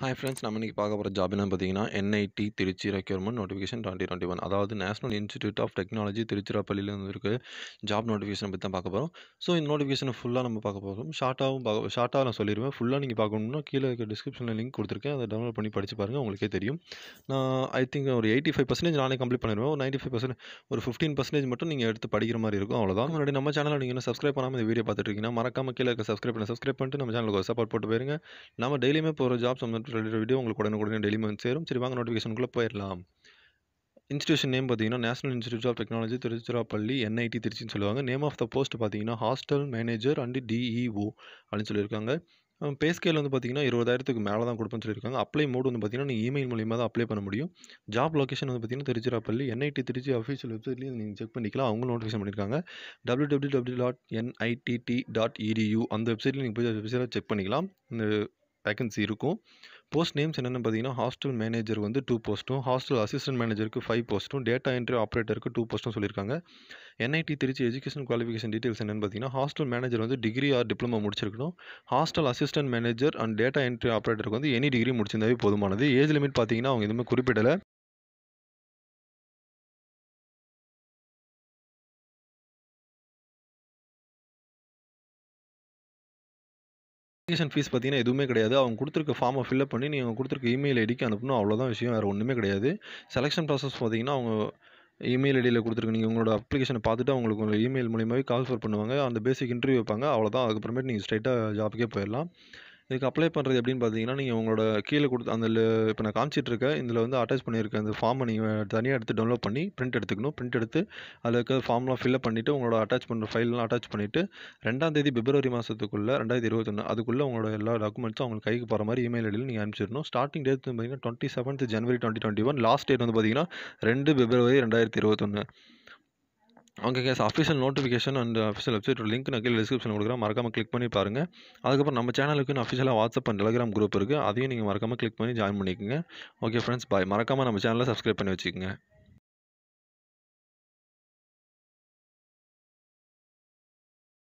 hi friends நம்ம இன்றைக்கி பார்க்க போகிற ஜாப் என்ன பார்த்தீங்கன்னா NIT Trichy recruitment notification twenty twenty one அதாவது நேஷனல் இன்ஸ்டியூட் ஆஃப் டெக்னாலஜி திருச்சிராப்பள்ளியில் இருந்து இருக்குது ஜாப் நோட்டிஃபிகேஷன் பற்றி தான் பார்க்க போகிறோம் ஸோ இந்த நோட்டிஃபிகேஷன் ஃபுல்லாக நம்ம பார்க்க போகிறோம் ஷார்ட்டாகவும் பார்க்க ஷார்ட்டாக நான் சொல்லிடுவேன் ஃபுல்லாக நீங்கள் பார்க்கணும்னா கீழே இருக்க டிஸ்கிரிப்ஷனில் லிங்க் கொடுத்துருக்கேன் அதை டவுன்லோட் பண்ணி படித்து பாருங்கள் உங்களுக்கே தெரியும் நான் ஐ திங்க் ஒரு எயிட்டி ஃபைவ் பர்சன்டேஜ் நானே கம்ப்ளீட் பண்ணிடுவேன் ஒரு நைன்ட்டி ஃபைவ் பர்சன்ட் ஒரு ஃபிஃப்டின் பர்சன்டேஜ் மட்டும் நீங்கள் எடுத்து படிக்கிற மாதிரி இருக்கும் அவ்வளோதான் முன்னாடி நம்ம சேனலில் நீங்கள் இன்னும் சப்ஸ்கிரைப் பண்ணாமல் இந்த வீடியோ பார்த்துட்டு இருக்கீங்கன்னா மறக்காமல் கீழே இருக்க சப்ஸ்கிரைப் பண்ண சப்ஸ்கிரைப் பண்ணிட்டு நம்ம சேனலுக்கு சப்போர்ட் போட்டு போயிருங்க நம்ம டெய்லியுமே போகிற ஜாப் சம்மந்தம் ரிலேட்டட் வீடியோ உங்களுக்கு உடனுக்குடனே டெய்லி மந்த் சேரும் சரி வாங்க நோட்டிஃபிகேஷனுக்குள்ளே போயிடலாம் இன்ஸ்டியூஷன் நேம் பார்த்தீங்கன்னா national institute of technology Tiruchirappalli NIT திருச்சின்னு சொல்லுவாங்க நேம் ஆஃப் த போஸ்ட் பார்த்தீங்கன்னா ஹாஸ்டல் மேனேஜர் அண்ட் டிஇஓ அப்படின்னு சொல்லியிருக்காங்க பே ஸ்கேல் வந்து பார்த்தீங்கன்னா இருபதாயிரத்துக்கு மேலே தான் கொடுப்பேன்னு சொல்லியிருக்காங்க அப்ளை மோட் வந்து பார்த்தீங்கன்னா நீங்கள் இமெயில் மூலியமாக தான் அப்ளை பண்ண முடியும் ஜாப் லொக்கேஷன் வந்து பார்த்தீங்கன்னா திருச்சிராப்பள்ளி என்ஐடி திருச்சி அஃபீஷியல் வெப்சைட்லேயும் நீங்கள் செக் பண்ணிக்கலாம் அவங்க நோட்டிஃபிகேஷன் பண்ணியிருக்காங்க W W W dot NITT dot edu அந்த வெப்சைட்லேயும் நீங்கள் போய் வெப்சைட்டாக செக் பண்ணிக்கலாம் இந்த வேகன்சி இருக்கும் போஸ்ட் நேம்ஸ் என்னென்னு பார்த்தீங்கன்னா ஹாஸ்டல் மேனேஜர் வந்து டூ போஸ்ட்டும் ஹாஸ்டல் அசிஸ்டன்ட் மேனேஜருக்கு ஃபைவ் போஸ்ட்டும் டேட்டா என்ட்ரி ஆப்ரேட்டருக்கு டூ போஸ்ட்டும் சொல்லியிருக்காங்க NIT Trichy education qualification details என்னென்னு பார்த்தீங்கன்னா ஹாஸ்டல் மேனேஜர் வந்து டிகிரி ஆர் டிப்ளமோ முடிச்சிருக்கணும் hostel assistant manager and data entry ஆப்ரேட்டருக்கு வந்து எனி டிகிரி முடிச்சிருந்தாவே போதுமானது ஏஜ் லிமிட் பார்த்தீங்கன்னா அவங்க எதுவுமே குறிப்பிடலை அப்ளிகேஷன் ஃபீஸ் பார்த்தீங்கன்னா எதுவுமே கிடையாது அவங்க கொடுத்துருக்க ஃபார்மை ஃபில்அப் பண்ணி நீங்கள் கொடுத்துருக்க இமெயில் ஐடிக்கு அனுப்பணும் அவ்வளோதான் விஷயம் வேறு ஒன்றுமே கிடையாது செலெக்ஷன் ப்ராசஸ் பார்த்தீங்கன்னா அவங்க இமெயில் ஐடியில் கொடுத்துருக்க நீங்கள் உங்களோட அப்ளிகேஷனை பார்த்துட்டு அவங்களுக்கு உங்களுக்கு இமெயில் மூலியமாகவே கால் ஃபர் பண்ணுவாங்க அந்த பேசிக் இன்டர்வியூ வைப்பாங்க அவ்வளோதான் அதுக்கப்புறமேட்டு நீங்கள் ஸ்ட்ரைட்டாக ஜாப்புக்கே போயிடலாம் இதுக்கு அப்ளை பண்ணுறது எப்படின்னு பார்த்தீங்கன்னா நீங்கள் உங்களோட கீழே கொடுத்து அந்த இப்போ நான் காமிச்சிட்ருக்க இதில் வந்து அட்டாச் பண்ணியிருக்க அந்த ஃபார்மை நீங்கள் தனியாக எடுத்து டவுன்லோட் பண்ணி பிரிண்ட் எடுத்துக்கணும் பிரிண்ட் எடுத்து அதில் இருக்க ஃபார்ம்லாம் ஃபில்லப் பண்ணிவிட்டு உங்களோட அட்டாச் பண்ணுற ஃபைல்லாம் அட்டாச் பண்ணிவிட்டு ரெண்டாம் தேதி பிப்ரவரி மாதத்துக்குள்ளே ரெண்டாயிரத்தி இருபத்தொன்று அதுக்குள்ளே உங்களோட எல்லா டாக்குமெண்ட்ஸும் அவங்களுக்கு கைக்கு போகிற மாதிரி இமெயில் ஐடியில் நீங்கள் அனுப்பிச்சிடணும் ஸ்டார்டிங் டேட் வந்து பார்த்தீங்கன்னா twenty seventh January twenty twenty one last date வந்து பார்த்தீங்கன்னா ரெண்டு பிப்ரவரி ரெண்டாயிரத்தி இருபத்தொன்று okay guys official notification and official website link நான் கீழே டிஸ்கிரிப்ஷன் கொடுக்குறேன் மறக்காமல் கிளிக் பண்ணி பாருங்கள் அதுக்கப்புறம் நம்ம சேனலுக்கு அஃபிஷியலாக வாட்ஸ்அப் அண்ட் டெலிகிராம் குரூப் இருக்குது அதையும் நீங்கள் மறக்காமல் கிளிக் பண்ணி ஜாயின் பண்ணிக்கோங்க ஓகே ஃப்ரெண்ட்ஸ் பாய் மறக்காமல் நம்ம சேனலை சப்ஸ்கிரைப் பண்ணி வச்சுக்கோங்க